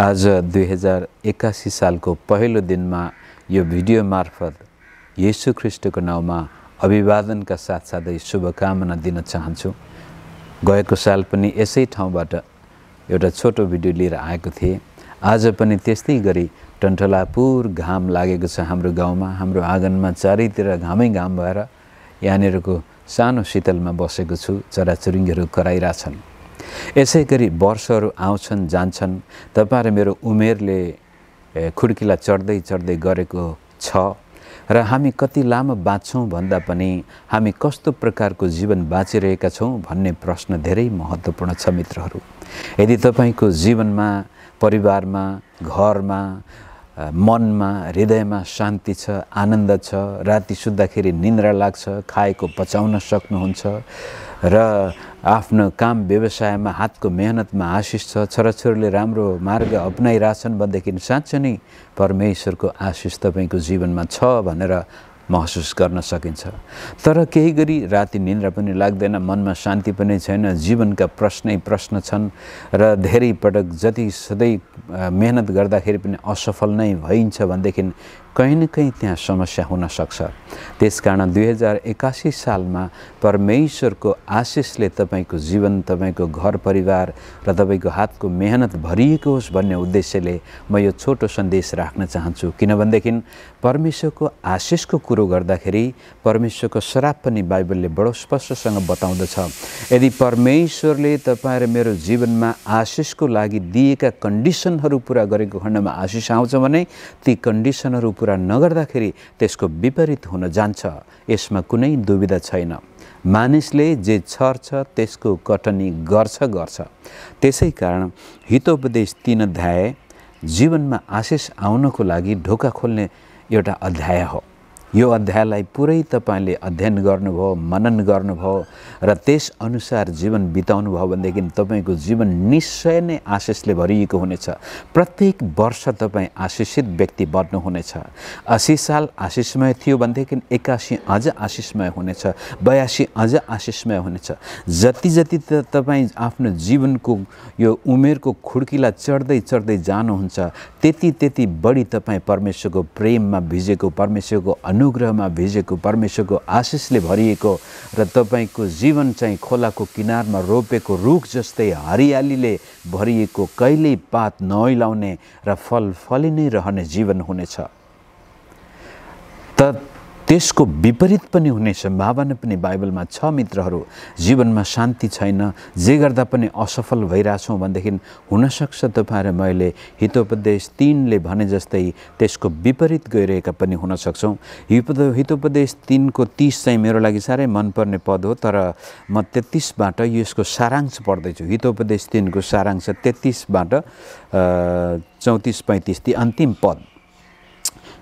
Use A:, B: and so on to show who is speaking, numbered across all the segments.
A: आज दुई हजार एक्कासी सालको पहिलो दिनमा यो भिडियो मार्फत येसु ख्रिस्टको नाउँमा अभिवादनका साथसाथै शुभकामना दिन चाहन्छु गएको साल पनि यसै ठाउँबाट एउटा छोटो भिडियो लिएर आएको थिएँ आज पनि त्यस्तै गरी टन्टलापुर घाम लागेको छ हाम्रो गाउँमा हाम्रो आँगनमा चारैतिर घामै घाम भएर यहाँनिरको सानो शीतलमा बसेको छु चराचुरुङ्गीहरू कराइरहेछन् यसै गरी वर्षहरू आउँछन् जान्छन् तपाईँ र मेरो उमेरले खुड्किला चढ्दै चढ्दै गरेको छ र हामी कति लामो बाँच्छौँ भन्दा पनि हामी कस्तो प्रकारको जीवन बाँचिरहेका छौँ भन्ने प्रश्न धेरै महत्त्वपूर्ण छ मित्रहरू यदि तपाईँको जीवनमा परिवारमा घरमा मनमा हृदयमा शान्ति छ आनन्द छ राति सुत्दाखेरि निन्द्रा लाग्छ खाएको पचाउन सक्नुहुन्छ र आफ्नो काम व्यवसायमा हातको मेहनतमा आशिष छ छोराछोरीले राम्रो मार्ग अप्नाइरहेछन् भनेदेखि साँच्चै नै परमेश्वरको आशिष तपाईँको जीवनमा छ भनेर महसुस गर्न सकिन्छ तर केही गरी राति निन्द्रा पनि लाग्दैन मनमा शान्ति पनि छैन जीवनका प्रश्नै प्रश्न छन् र धेरै पटक जति सधैँ मेहनत गर्दाखेरि पनि असफल नै भइन्छ भनेदेखि कहीँ न कहीँ त्यहाँ समस्या हुनसक्छ त्यस कारण दुई हजार एकासी सालमा परमेश्वरको आशिषले तपाईँको जीवन तपाईँको घर परिवार र तपाईँको हातको मेहनत भरिएको होस् भन्ने उद्देश्यले म यो छोटो सन्देश राख्न चाहन्छु किनभनेदेखि परमेश्वरको आशिषको कुरा कुरो गर्दाखेरि परमेश्वरको श्राप पनि बाइबलले बडो स्पष्टसँग बताउँदछ यदि परमेश्वरले तपाईँ र मेरो जीवनमा आशिषको लागि दिएका कन्डिसनहरू पुरा गरेको खण्डमा आशिष आउँछ भने ती कन्डिसनहरू पुरा नगर्दाखेरि त्यसको विपरीत हुन जान्छ यसमा कुनै दुविधा छैन मानिसले जे छर्छ त्यसको कटनी गर्छ गर्छ त्यसै कारण हितोपदेश तिन अध्याय जीवनमा आशिष आउनको लागि ढोका खोल्ने एउटा अध्याय हो यो अध्यायलाई पुरै तपाईँले अध्ययन गर्नुभयो मनन गर्नुभयो र त्यसअनुसार जीवन बिताउनु भयो भनेदेखि तपाईँको जीवन निश्चय नै आशिषले भरिएको हुनेछ प्रत्येक वर्ष तपाईँ आशिषित व्यक्ति बन्नुहुनेछ असी साल आशिषमय थियो भनेदेखि एकासी अझ आशिषमय हुनेछ बयासी अझ आशिषमय हुनेछ जति जति त तपाईँ आफ्नो जीवनको यो उमेरको खुड्कीलाई चढ्दै चढ्दै जानुहुन्छ त्यति त्यति बढी तपाईँ परमेश्वरको प्रेममा भिजेको परमेश्वरको अनुग्रहमा भिजेको परमेश्वरको आशिषले भरिएको र तपाईँको जीवन चाहिँ खोलाको किनारमा रोपेको रुख जस्तै हरियालीले भरिएको कहिल्यै पात नैलाउने र फल फलि रहने जीवन हुनेछ त त्यसको विपरीत पनि हुने सम्भावना पनि बाइबलमा छ मित्रहरू जीवनमा शान्ति छैन जे गर्दा पनि असफल भइरहेछौँ भनेदेखि हुनसक्छ तपाईँहरू मैले हितोपदेश तिनले भने जस्तै त्यसको विपरीत गइरहेका पनि हुनसक्छौँ हिपद हितोपदेश तिनको तिस चाहिँ मेरो लागि साह्रै मनपर्ने पद हो तर म तेत्तिसबाट यसको सारांश पढ्दैछु हितोपदेश तिनको सारांश तेत्तिसबाट चौतिस पैँतिस ती अन्तिम पद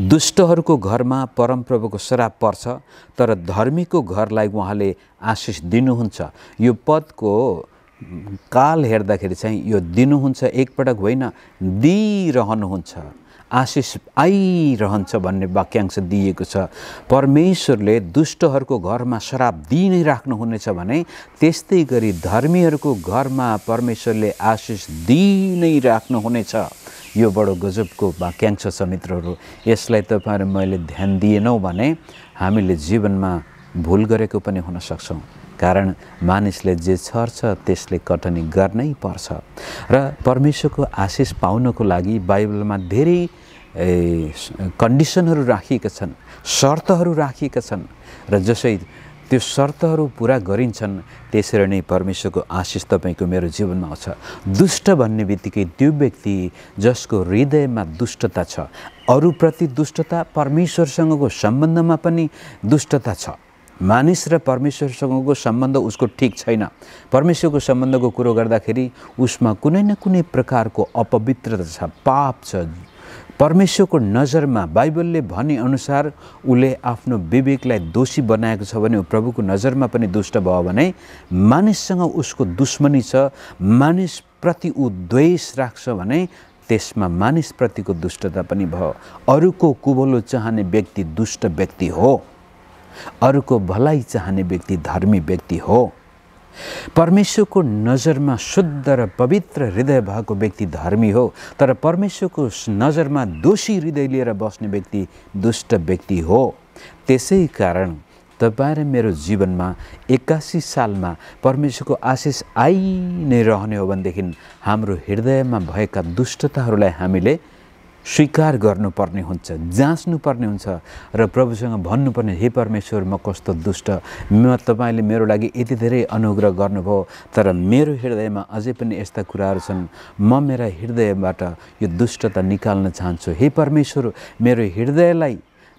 A: दुष्टहरूको घरमा परमप्रभुको श्राप पर्छ तर धर्मीको घरलाई उहाँले आशिष दिनुहुन्छ यो पदको काल हेर्दाखेरि चाहिँ यो दिनुहुन्छ एकपटक होइन दिइरहनुहुन्छ आशिष आइरहन्छ भन्ने वाक्यांश दिएको छ परमेश्वरले दुष्टहरूको घरमा श्राप दिइ नै राख्नुहुनेछ भने त्यस्तै गरी धर्मीहरूको घरमा परमेश्वरले आशिष दिइ नै राख्नुहुनेछ यो बडो गजबको वाक्यांश छ मित्रहरू यसलाई तपाईँहरू मैले ध्यान दिएनौँ भने हामीले जीवनमा भुल गरेको पनि हुनसक्छौँ कारण मानिसले जे छर्छ त्यसले कटनी गर्नै पर्छ र परमेश्वरको आशिष पाउनको लागि बाइबलमा धेरै कन्डिसनहरू राखिएका छन् शर्तहरू राखिएका छन् र जसै त्यो शर्तहरू पुरा गरिन्छन् त्यसरी नै परमेश्वरको आशिष तपाईँको मेरो जीवनमा आउँछ दुष्ट भन्ने बित्तिकै त्यो व्यक्ति जसको हृदयमा दुष्टता छ अरूप्रति दुष्टता परमेश्वरसँगको सम्बन्धमा पनि दुष्टता छ मानिस र परमेश्वरसँगको सम्बन्ध उसको ठिक छैन परमेश्वरको सम्बन्धको कुरो गर्दाखेरि उसमा कुनै न कुनै प्रकारको अपवित्रता छ पाप छ परमेश्वरको नजरमा बाइबलले भनेअनुसार उसले आफ्नो विवेकलाई दोषी बनाएको छ भने ऊ प्रभुको नजरमा पनि दुष्ट भयो भने मानिससँग उसको दुश्मनी छ मानिसप्रति ऊ द्वेष राख्छ भने त्यसमा मानिसप्रतिको दुष्टता पनि भयो अरूको कुबोलो चाहने व्यक्ति दुष्ट व्यक्ति हो अरूको भलाइ चाहने व्यक्ति धर्मी व्यक्ति हो परमेश्वरको नजरमा शुद्ध र पवित्र हृदय भएको व्यक्ति धर्मी हो तर परमेश्वरको नजरमा दोषी हृदय लिएर बस्ने व्यक्ति दुष्ट व्यक्ति हो त्यसै कारण तपाईँ र मेरो जीवनमा एक्कासी सालमा परमेश्वरको आशिष आइ नै रहने हो भनेदेखि हाम्रो हृदयमा भएका दुष्टताहरूलाई हामीले स्वीकार गर्नुपर्ने हुन्छ जाँच्नुपर्ने हुन्छ र प्रभुसँग भन्नुपर्ने हे परमेश्वर म कस्तो दुष्ट म तपाईँले मेरो लागि यति धेरै अनुग्रह गर्नुभयो तर मेरो हृदयमा अझै पनि यस्ता कुराहरू छन् म मेरा हृदयबाट यो दुष्टता निकाल्न चाहन्छु हे परमेश्वर मेरो हृदयलाई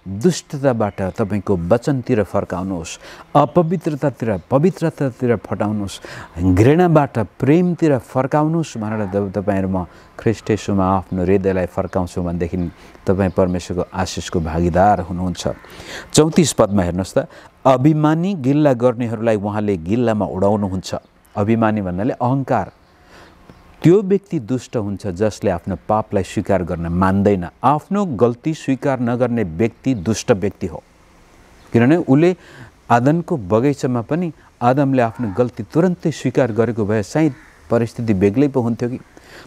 A: दुष्टताबाट तपाईँको वचनतिर फर्काउनुहोस् अपवित्रतातिर पवित्रतातिर फटाउनुहोस् घृणाबाट प्रेमतिर फर्काउनुहोस् भनेर तपाईँहरू म ख्रिस्टेसुमा आफ्नो हृदयलाई फर्काउँछु भनेदेखि तपाईँ परमेश्वरको आशिषको भागीदार हुनुहुन्छ चौतिस पदमा हेर्नुहोस् त अभिमानी गिल्ला गर्नेहरूलाई उहाँले गिल्लामा उडाउनुहुन्छ अभिमानी भन्नाले अहङ्कार त्यो व्यक्ति दुष्ट हुन्छ जसले आफ्नो पापलाई स्वीकार गर्न मान्दैन आफ्नो गल्ती स्वीकार नगर्ने व्यक्ति दुष्ट व्यक्ति हो किनभने उसले आदनको बगैँचामा पनि आदमले आफ्नो गल्ती तुरन्तै स्वीकार गरेको भए सायद परिस्थिति बेग्लै पो हुन्थ्यो कि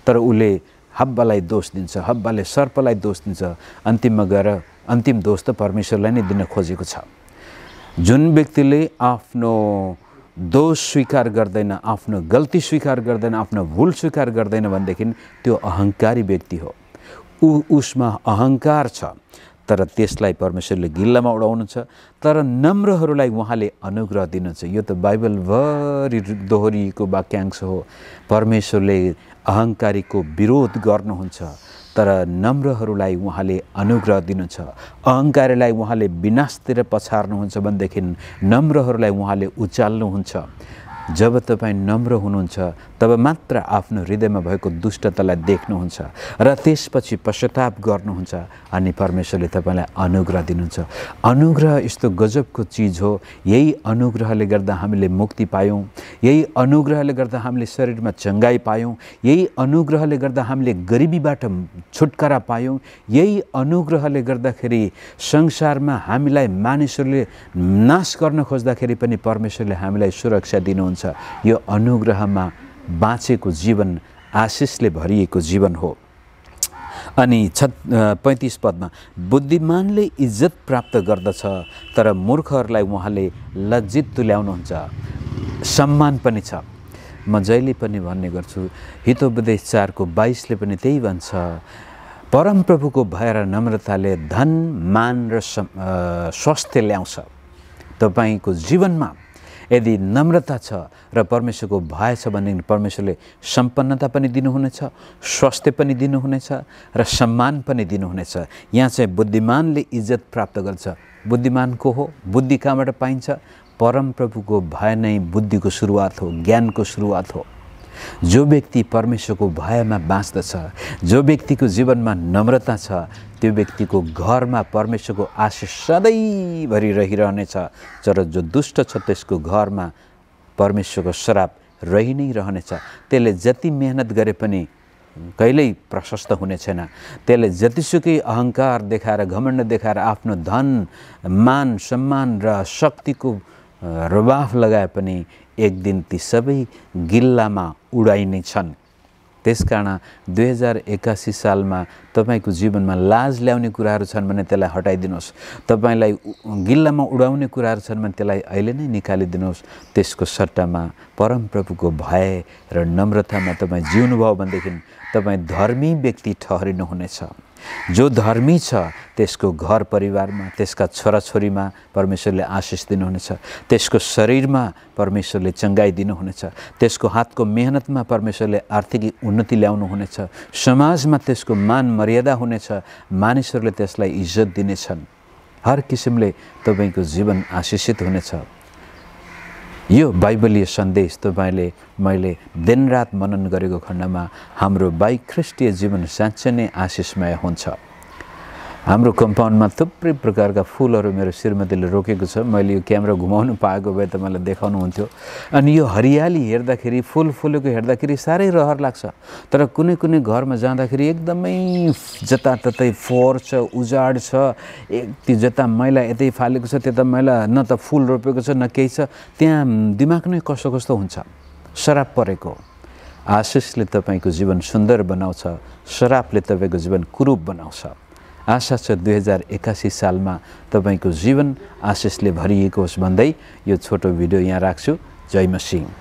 A: तर उसले हब्बालाई दोष दिन्छ हब्बाले सर्पलाई दोष दिन्छ अन्तिममा गएर अन्तिम दोष त परमेश्वरलाई नै दिन खोजेको छ जुन व्यक्तिले आफ्नो दोष स्वीकार गर्दैन आफ्नो गल्ती स्वीकार गर्दैन आफ्नो भुल स्वीकार गर्दैन भनेदेखि त्यो अहङ्कारी व्यक्ति हो ऊ उसमा अहङ्कार छ तर त्यसलाई परमेश्वरले गिल्लामा उडाउनुहुन्छ तर नम्रहरूलाई उहाँले अनुग्रह दिनुहुन्छ यो त बाइबलभरि दोहोरिएको वाक्यांश हो परमेश्वरले अहङ्कारीको विरोध गर्नुहुन्छ तर नम्रहरूलाई उहाँले अनुग्रह दिनुहुन्छ अहङ्कारलाई उहाँले विनाशतिर पछार्नुहुन्छ भनेदेखि नम्रहरूलाई उहाँले उचाल्नुहुन्छ जब तपाईँ नम्र हुनुहुन्छ तब मात्र आफ्नो हृदयमा भएको दुष्टतालाई देख्नुहुन्छ र त्यसपछि पश्चाताप गर्नुहुन्छ अनि परमेश्वरले तपाईँलाई अनुग्रह दिनुहुन्छ अनुग्रह यस्तो गजबको चिज हो यही अनुग्रहले गर्दा हामीले मुक्ति पायौँ यही अनुग्रहले गर्दा हामीले शरीरमा चङ्गाई पायौँ यही अनुग्रहले गर्दा हामीले गरिबीबाट छुटकारा पायौँ यही अनुग्रहले गर्दाखेरि संसारमा हामीलाई मानिसहरूले नाश गर्न खोज्दाखेरि पनि परमेश्वरले हामीलाई सुरक्षा दिनुहुन्छ हुनुहुन्छ यो अनुग्रहमा बाँचेको जीवन आशिषले भरिएको जीवन हो अनि छ पैँतिस पदमा बुद्धिमानले इज्जत प्राप्त गर्दछ तर मूर्खहरूलाई उहाँले लज्जित तुल्याउनुहुन्छ सम्मान पनि छ म जहिले पनि भन्ने गर्छु हितोपदेश चारको बाइसले पनि त्यही भन्छ परमप्रभुको भएर नम्रताले धन मान र स्वास्थ्य ल्याउँछ तपाईँको जीवनमा यदि नम्रता छ र परमेश्वरको भय छ भनेदेखि परमेश्वरले सम्पन्नता पनि दिनुहुनेछ स्वास्थ्य पनि दिनुहुनेछ र सम्मान पनि दिनुहुनेछ यहाँ चाहिँ बुद्धिमानले इज्जत प्राप्त गर्छ बुद्धिमान को हो बुद्धि कहाँबाट पाइन्छ परमप्रभुको भय नै बुद्धिको सुरुवात हो ज्ञानको सुरुवात हो जो व्यक्ति परमेश्वरको भयमा बाँच्दछ जो व्यक्तिको जीवनमा नम्रता छ त्यो व्यक्तिको घरमा परमेश्वरको आशिष सधैँभरि रहिरहनेछ तर जो दुष्ट छ त्यसको घरमा परमेश्वरको श्राप रहि नै रहनेछ त्यसले जति मेहनत गरे पनि कहिल्यै प्रशस्त हुने छैन त्यसले जतिसुकै अहङ्कार देखाएर घमण्ड देखाएर आफ्नो धन मान सम्मान र शक्तिको रवाफ लगाए पनि एक दिन ती सबै गिल्लामा उडाइने छन् त्यसकारण दुई हजार एकासी सालमा तपाईँको जीवनमा लाज ल्याउने कुराहरू छन् भने त्यसलाई हटाइदिनुहोस् तपाईँलाई गिल्लामा उडाउने कुराहरू छन् भने त्यसलाई अहिले नै निकालिदिनुहोस् त्यसको सट्टामा परमप्रभुको भय र नम्रतामा तपाईँ जिउनुभयो भनेदेखि तपाईँ धर्मी व्यक्ति ठहरिनुहुनेछ जो धर्मी छ त्यसको घर परिवारमा त्यसका छोराछोरीमा परमेश्वरले आशिष दिनुहुनेछ त्यसको शरीरमा परमेश्वरले चङ्गाई दिनुहुनेछ त्यसको हातको मेहनतमा परमेश्वरले आर्थिक उन्नति ल्याउनुहुनेछ समाजमा त्यसको मान मर्यादा हुनेछ मानिसहरूले त्यसलाई इज्जत दिनेछन् हर किसिमले तपाईँको जीवन आशिषित हुनेछ यो बाइबलीय सन्देश तपाईँले मैले दिनरात मनन गरेको खण्डमा हाम्रो बाइख्रिस्टीय जीवन साँच्चै नै आशिषमय हुन्छ हाम्रो कम्पाउन्डमा थुप्रै प्रकारका फुलहरू मेरो श्रीमतीले रोकेको छ मैले यो क्यामेरा घुमाउनु पाएको भए त मलाई देखाउनु हुन्थ्यो अनि यो हरियाली हेर्दाखेरि फुल फुलेको हेर्दाखेरि साह्रै रहर लाग्छ तर कुनै कुनै घरमा जाँदाखेरि एकदमै जताततै फोहोर छ उजाड छ त्यो जता मैला यतै फालेको छ त्यता मैला न त फुल रोपेको छ न केही छ त्यहाँ दिमाग नै कस्तो कस्तो हुन्छ सराप परेको आशिषले तपाईँको जीवन सुन्दर बनाउँछ सरापले तपाईँको जीवन कुरूप बनाउँछ आशा छ दुई हजार एकासी सालमा तपाईँको जीवन आशिषले भरिएको होस् भन्दै यो छोटो भिडियो यहाँ राख्छु जय